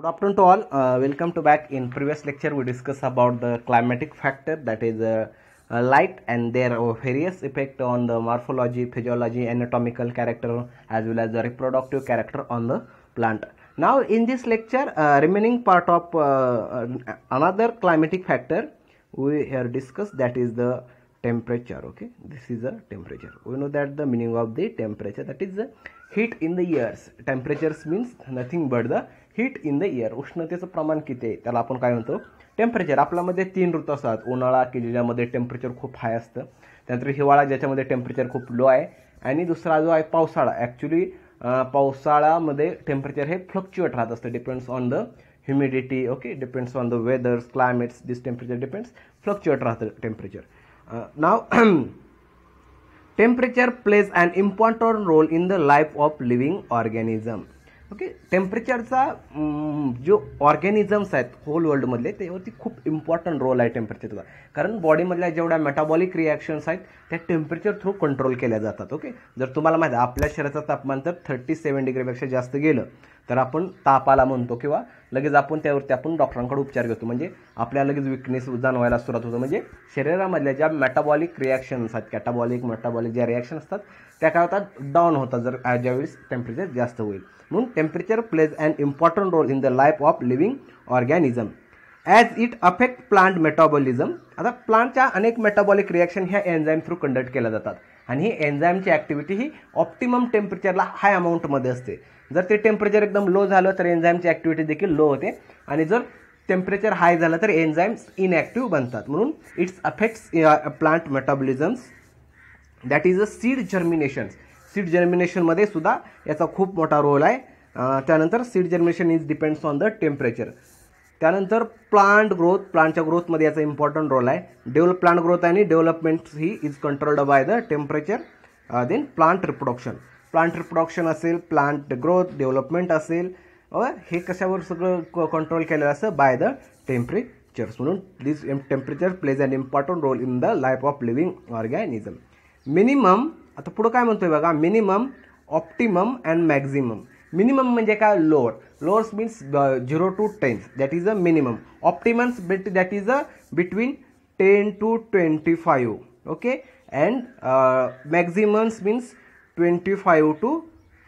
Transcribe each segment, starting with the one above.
good afternoon to all uh, welcome to back in previous lecture we discussed about the climatic factor that is uh, uh, light and their uh, various effect on the morphology physiology anatomical character as well as the reproductive character on the plant now in this lecture uh, remaining part of uh, another climatic factor we here discussed that is the temperature okay this is a temperature we know that the meaning of the temperature that is the heat in the ears temperatures means nothing but the heat in the ear उष्णतेचं प्रमाण किती आहे त्याला आपण काय म्हणतो temperature आपल्यामध्ये तीन ऋतू असतात उन्हाळा की टेम्परेचर खूप हाय असतं त्यानंतर हिवाळा ज्याच्यामध्ये टेम्परेचर खूप लो आहे आणि दुसरा जो आहे पावसाळा ॲक्च्युली पावसाळ्यामध्ये टेम्परेचर हे फ्लक्च्युएट राहत असतं depends on the humidity okay depends on the weathers climates this temperature depends fluctuate राहतं temperature Uh, now temperature plays an important role in the life of living organism okay टेम्परेचरचा mm, जो organisms आहेत whole वर्ल्डमधले त्यावरती खूप important role आहे टेम्परेचरचा कारण बॉडीमधल्या जेवढ्या मेटाबॉलिक रिॲक्शन्स आहेत त्या टेम्परेचर थ्रू कंट्रोल केल्या जातात ओके जर तुम्हाला माहिती आपल्या शरीराचं तापमान तर थर्टी सेवन डिग्रीपेक्षा जास्त गेलं तर आपण तापाला म्हणतो किंवा लगेच आपण त्यावरती आपण डॉक्टरांकडे उपचार घेतो म्हणजे आपल्या लगेच विकनेस जाणवायला सुरुवात होतो म्हणजे शरीरामधल्या ज्या मेटाबॉलिक रिॲक्शन्स आहेत कॅटाबॉलिक मेटाबॉलिक ज्या रिॲक्शन असतात त्या काय होतात डाऊन होतात जर ज्यावेळेस टेम्परेचर जास्त होईल म्हणून temperature plays and important role in the life of living organism as it affect plant metabolism आता प्लांटच्या अनेक मेटाबॉलिक रिॲक्शन ह्या एन्झाईम थ्रू कंडक्ट केल्या जातात आणि ही एन्झाईमची ॲक्टिव्हिटी ही ऑप्टिमम टेम्परेचरला हाय अमाऊंटमध्ये असते जर ते टेम्परेचर एकदम लो झालं तर एन्झाईमची ॲक्टिव्हिटी देखील लो होते आणि जर टेम्परेचर हाय झालं तर एन्झाईम्स इनॲक्टिव्ह बनतात म्हणून it's affects plant metabolisms that is a seed germination seed जर्मिनेशनमध्ये सुद्धा याचा खूप मोठा रोल आहे uh, त्यानंतर seed germination is depends on the temperature त्यानंतर प्लांट ग्रोथ प्लांटच्या ग्रोथमध्ये याचा इम्पॉर्टंट रोल आहे डेव्हलप प्लांट ग्रोथ आणि डेव्हलपमेंट ही is controlled by the temperature then plant reproduction plant reproduction असेल प्लांट ग्रोथ डेव्हलपमेंट असेल हे कशावर सगळं कंट्रोल केलेलं असं बाय द टेम्परेचर्स म्हणून this temperature plays an important role in the life of living organism minimum आता पुढं काय म्हणतोय बघा minimum optimum and maximum minimum म्हणजे काय lower lowers means zero to tens that is a minimum optimums bit that is a between ten to twenty five okay and maximums means twenty five to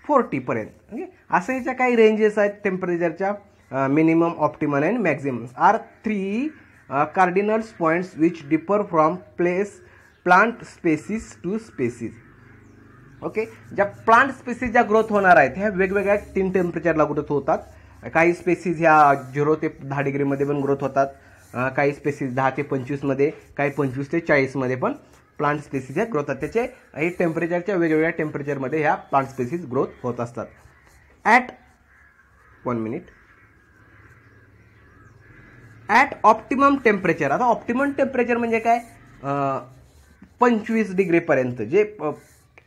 फोर्टीपर्यंत okay असं ह्याच्या काही ranges आहेत टेम्परेचरच्या minimum optimal and maximum are three cardinals points which differ from place plant species to species okay ज्या plant species ज्या growth होणार आहेत ह्या वेगवेगळ्या तीन टेम्परेचरला ग्रोथ होतात काही स्पेसिस ह्या झिरो ते दहा डिग्रीमध्ये पण ग्रोथ होतात काही स्पेसिस दहा ते पंचवीसमध्ये काही पंचवीस ते चाळीसमध्ये पण प्लांट स्पेसीज ग्रोथ ग्रोथ त्याचे हे टेम्परेचरच्या वेगवेगळ्या टेम्परेचरमध्ये ह्या प्लांट स्पेसीज ग्रोथ होत असतात at one minute at optimum temperature आता ऑप्टिमम टेम्परेचर म्हणजे काय पंचवीस डिग्रीपर्यंत जे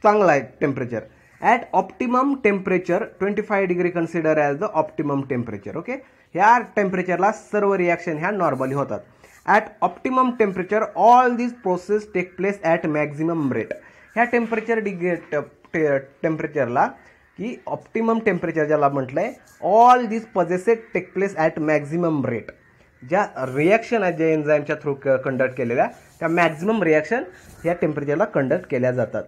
चांगलं आहे temperature at optimum temperature twenty five degree consider as the optimum temperature okay ह्या टेम्परेचरला सर्व रिॲक्शन ह्या नॉर्मली होतात at optimum temperature all this process take place at maximum rate ह्या टेम्परेचर डिग्री टेम्परेचरला की ऑप्टिमम टेम्परेचर ज्याला म्हटलं आहे all this processes take place at maximum rate ज्या रिॲक्शन आहेत ज्या एन्झाईमच्या थ्रू कंडक्ट केलेल्या त्या मॅक्झिमम रिॲक्शन ह्या टेम्परेचरला कंडक्ट केल्या जातात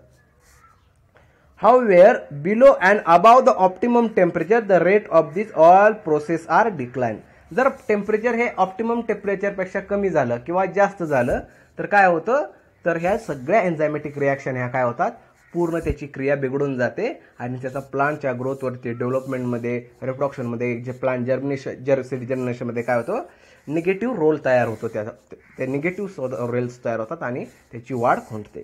however below and above the optimum temperature the rate of this all process are decline जर टेम्परेचर हे ऑप्टिमम टेम्परेचरपेक्षा कमी झालं किंवा जास्त झालं तर काय होतं तर ह्या सगळ्या एन्झायमॅटिक रिॲक्शन ह्या काय होतात पूर्ण त्याची क्रिया बिघडून जाते आणि त्याचा प्लांटच्या ग्रोथवरती डेव्हलपमेंटमध्ये रिप्रॉक्शनमध्ये जे प्लांट जर्मनेशन जर सिटी काय होतं निगेटिव्ह रोल तयार होतो त्याचा ते निगेटिव्ह रोल्स तयार होतात आणि त्याची वाढ खुंटते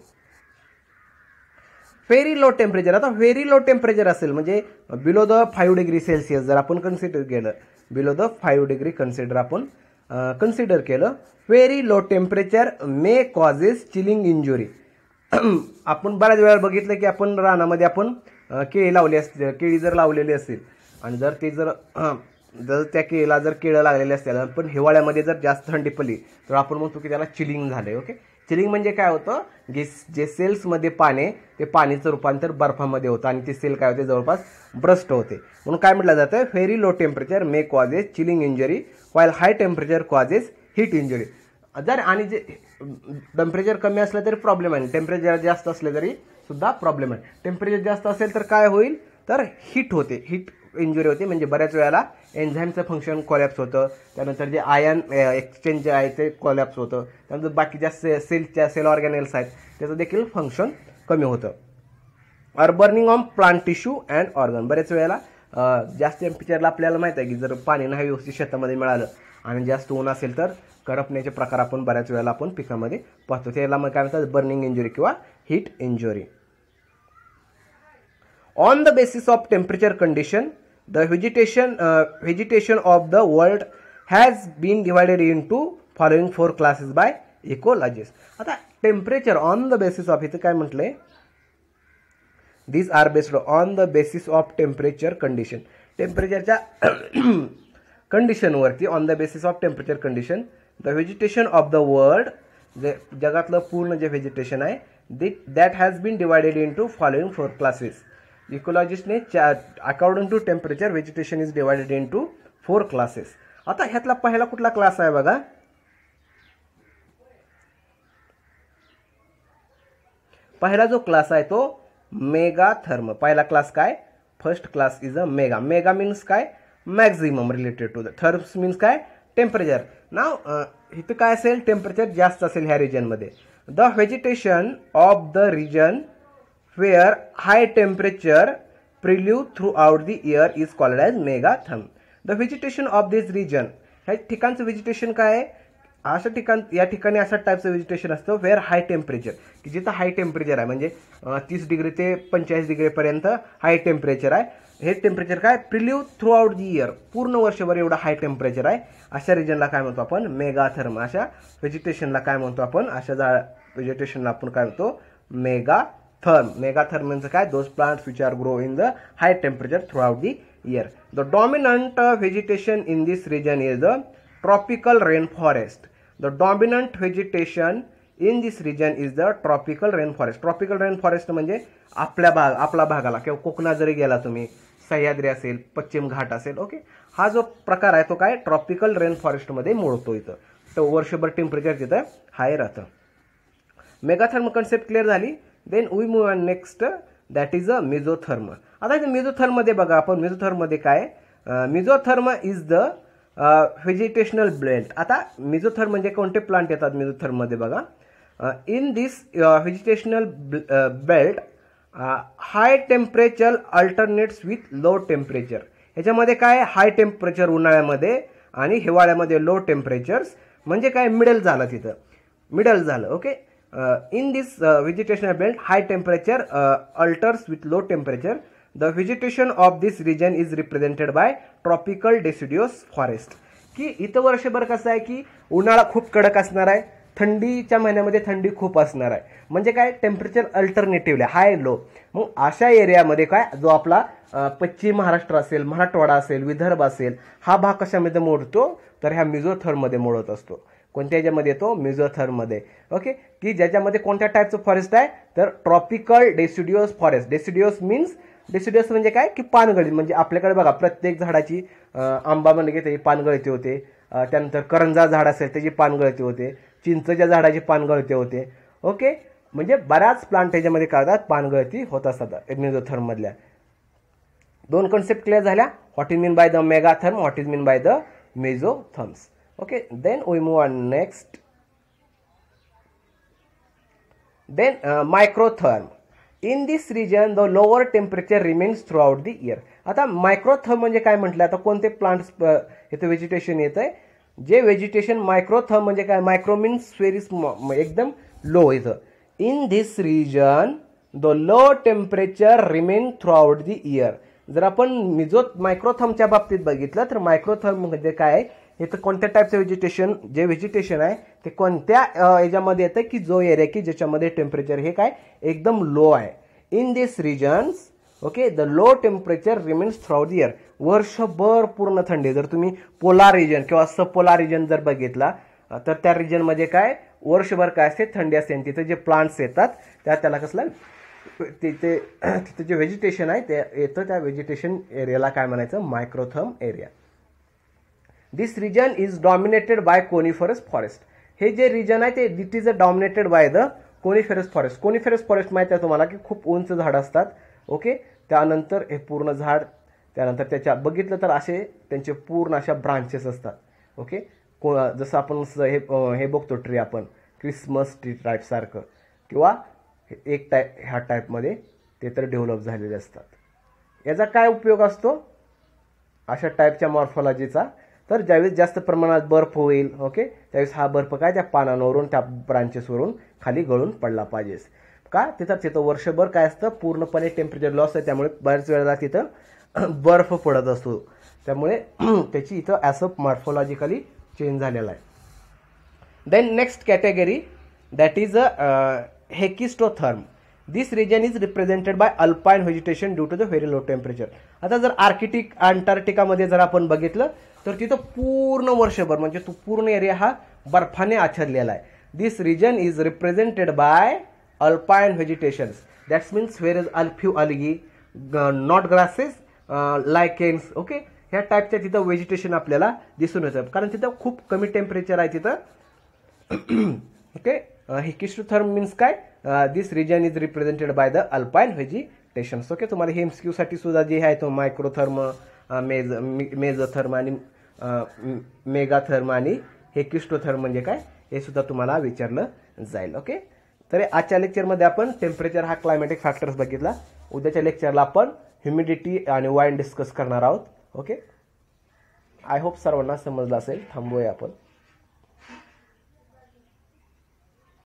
व्हेरी लो टेम्परेचर आता व्हेरी लो टेम्परेचर असेल म्हणजे below the five degree Celsius जर आपण कन्सिडर केलं below the five degree consider आपण कन्सिडर केलं very low temperature may causes chilling injury आपण बऱ्याच वेळा बघितलं की आपण रानामध्ये आपण केळी लावली असते केळी जर लावलेली असतील आणि जर ते जर जर त्या केळीला जर केळं लागलेले असतील पण हिवाळ्यामध्ये जर जास्त थंडी पडली तर आपण म्हणतो की त्याला चिलिंग झालं आहे ओके चिलिंग म्हणजे काय होतं जे जे सेल्समध्ये पाने ते पाणीचं रूपांतर बर्फामध्ये होतं आणि ते सेल काय होते जवळपास ब्रस्ट होते म्हणून काय म्हटलं जातं very low temperature may causes chilling injury while high temperature causes heat injury जर आणि जे टेम्परेचर कमी असलं तरी प्रॉब्लेम आहे टेम्परेचर जास्त असले तरी सुद्धा प्रॉब्लेम आहे टेम्परेचर जास्त असेल तर काय होईल तर हीट होते हीट इंजुरी होते म्हणजे बऱ्याच वेळेला एन्झाईमचं फंक्शन कॉलॅप्स होतं त्यानंतर जे आयन एक्सचेंज जे आहे ते कॉलॅप्स होतं त्यानंतर बाकीच्या से सेलच्या सेल ऑर्गॅनेल्स आहेत त्याचं देखील फंक्शन कमी होतं और burning on plant tissue and organ बऱ्याच वेळेला जास्त टेम्परेचरला आपल्याला माहित आहे की जर पाणी नाही व्यवस्थित शेतामध्ये मिळालं आणि जास्त ऊन असेल तर करपण्याचे प्रकार आपण बऱ्याच वेळेला आपण पिकामध्ये पाहतो त्याला मग काय म्हणतात बर्निंग इंजुरी किंवा heat injury on the basis of temperature condition the vegetation vegetation of the world has been divided into four four by by ecologist आता temperature on the basis of इथं काय म्हटलंय these are based on the basis of temperature condition टेम्परेचरच्या कंडिशनवरती on the basis of temperature condition the vegetation of the world जे जगातलं पूर्ण जे व्हेजिटेशन आहे that has been divided into following four classes इकोलॉजिस्टने चार according to temperature vegetation is divided into four classes आता ह्यातला पहिला कुठला क्लास आहे बघा पहिला जो क्लास आहे तो मेगा थर्म पहिला क्लास काय first class is a mega mega means काय maximum related to the therms means काय टेम्परेचर ना इथं काय असेल टेम्परेचर जास्त असेल ह्या रिजनमध्ये the vegetation of the region where where high temperature prelude throughout year is is as mega megatherm. The vegetation of this region ह्या ठिकाणचं व्हेजिटेशन काय आहे अशा ठिकाण या ठिकाणी अशा टाईपचं व्हेजिटेशन असतं वेअर हाय टेम्परेचर की जिथं हाय टेम्परेचर आहे म्हणजे तीस डिग्री ते पंचेचाळीस डिग्रीपर्यंत हाय टेम्परेचर आहे हे टेम्परेचर काय prevails throughout the year पूर्ण वर्षभर एवढं हाय टेम्परेचर आहे अशा रिजनला काय म्हणतो आपण मेगाथर्म अशा व्हेजिटेशनला काय म्हणतो आपण अशा जा व्हेजिटेशनला आपण काय म्हणतो मेगा थर्म मेगाथर्म म्हणजे काय those plants which are grow in the high temperature throughout the year the dominant vegetation in this region is the tropical rain forest the dominant vegetation in this region is the tropical rain forest tropical rain forest म्हणजे आपल्या भाग आपला भागाला किंवा कोकणात जरी गेला तुम्ही सह्याद्री असेल पश्चिम घाट असेल ओके हा जो प्रकार आहे तो काय ट्रॉपिकल रेन फॉरेस्ट मध्ये मोडतो इथं तो वर्षभर टेम्परेचर तिथं हाय राहतं मेगाथर्म कन्सेप्ट क्लिअर झाली then we move on next that is a mesotherm आता इथे मिझोथर्ममध्ये बघा आपण मेझोथर्ममध्ये काय mesotherm is the vegetational belt आता मिझोथर्म म्हणजे कोणते प्लांट येतात मेझोथर्ममध्ये बघा in this vegetational belt high temperature alternates with low temperature ह्याच्यामध्ये काय हाय टेम्परेचर उन्हाळ्यामध्ये आणि हिवाळ्यामध्ये लो टेम्परेचर्स म्हणजे काय मिडल झालं तिथं मिडल झालं okay in this vegetation belt, high temperature alters with low temperature. The vegetation of this region is represented by tropical deciduous forest की इथं वर्षभर कसं आहे की उन्हाळा खूप कडक असणार आहे थंडीच्या महिन्यामध्ये थंडी खूप असणार आहे म्हणजे काय टेम्परेचर आहे हाय लो मग अशा एरियामध्ये काय जो आपला पश्चिम महाराष्ट्र असेल मराठवाडा असेल विदर्भ असेल हा भाग कशामध्ये मोडतो तर ह्या थर्ममध्ये मोडत असतो कोणत्या याच्यामध्ये येतो मध्ये ओके की ज्याच्यामध्ये कोणत्या टाईपचं फॉरेस्ट आहे तर tropical deciduous forest deciduous means deciduous म्हणजे काय की पानगळी म्हणजे आपल्याकडे बघा प्रत्येक झाडाची आंबा म्हणजे त्याची पानगळती होते त्यानंतर करंजा झाड असेल त्याची पानगळती होते चिंचच्या झाडाची पानगळती होते ओके म्हणजे बऱ्याच प्लांट याच्यामध्ये काय होतात पानगळती होत असतात मधल्या दोन कॉन्सेप्ट क्लिअर झाल्या what is mean by the megatherm what is mean by the mesotherms okay then we move on next then uh, in this region the lower temperature remains throughout the year आता microtherm म्हणजे काय म्हटलं आता कोणते plants uh, इथे vegetation येत आहे जे व्हेजिटेशन मायक्रोथर्म म्हणजे काय वेरी स्वेरिस एकदम लो इथं in this region the low temperature remain throughout the year जर आपण मिझो मायक्रोथर्मच्या बाबतीत बघितलं तर मायक्रोथर्म म्हणजे काय इथं कोणत्या टाईपचं व्हेजिटेशन जे व्हेजिटेशन आहे ते कोणत्या याच्यामध्ये येतं की जो एरिया की ज्याच्यामध्ये टेम्परेचर हे काय एकदम लो आहे in this regions okay the low temperature remains through the year वर्षभर पूर्ण थंडी जर तुम्ही पोलार रिजन किंवा असं पोलार रिजन जर बघितला तर त्या रिजनमध्ये काय वर्षभर काय असते थंडी असते आणि तिथे जे प्लांट्स येतात त्या त्याला कसलं तिथे तिथे जे व्हेजिटेशन आहे ते येतं त्या व्हेजिटेशन एरियाला काय म्हणायचं microtherm area this region is dominated by coniferous forest हे जे रिजन आहे ते that is a dominated by the coniferous forest coniferous forest माहिती आहे तुम्हाला की खूप उंच झाड असतात ओके त्यानंतर हे पूर्ण झाड त्यानंतर त्याच्या बघितलं तर असे त्यांचे पूर्ण अशा ब्रांचेस असतात ओके को जसं आपण हे हे बघतो ट्री आपण क्रिसमस ट्री टाईपसारखं किंवा एक टाईप ह्या टाईपमध्ये ते तर डेव्हलप झालेले असतात याचा काय उपयोग असतो अशा टाईपच्या मॉर्फॉलॉजीचा तर ज्यावेळेस जास्त प्रमाणात बर्फ होईल ओके त्यावेळेस हा बर्फ काय त्या पानांवरून त्या ब्रांचेसवरून खाली गळून पडला पाहिजेस का तिथं तिथं वर्षभर काय असतं पूर्णपणे टेम्परेचर लॉस आहे त्यामुळे बऱ्याच वेळेला तिथं बर्फ पडत असतो त्यामुळे त्याची इथं ॲज मॉर्फोलॉजिकली चेंज झालेला आहे then next category that is a hekistotherm this region is represented by alpine vegetation due to the very low temperature आता जर आर्किटिक अंटार्क्टिकामध्ये जर आपण बघितलं तर तिथं पूर्ण वर्षभर म्हणजे तो पूर्ण एरिया हा बर्फाने आच्छादलेला आहे this region is represented by alpine vegetations that's means where is a few algae not grasses lichens okay ह्या टाईपच्या तिथं व्हेजिटेशन आपल्याला दिसून येतं कारण तिथं खूप कमी टेम्परेचर आहे तिथं ओके हिकिस्ट्रोथर्म मीन्स काय this region is represented by the alpine vegetations okay तुम्हाला हेम्सक्यूसाठी क्यूसाठी सुद्धा जे आहे तो मायक्रोथर्म मेज मेजोथर्म आणि मेगाथर्म uh, आणि हे क्रिस्टोथर्म म्हणजे काय हे सुद्धा तुम्हाला विचारलं जाईल ओके तर आजच्या लेक्चरमध्ये आपण टेम्परेचर हा क्लायमॅटिक फॅक्टर्स बघितला उद्याच्या लेक्चरला आपण ह्युमिडिटी आणि वाईन डिस्कस करणार आहोत ओके आय होप सर्वांना समजलं असेल थांबूया आपण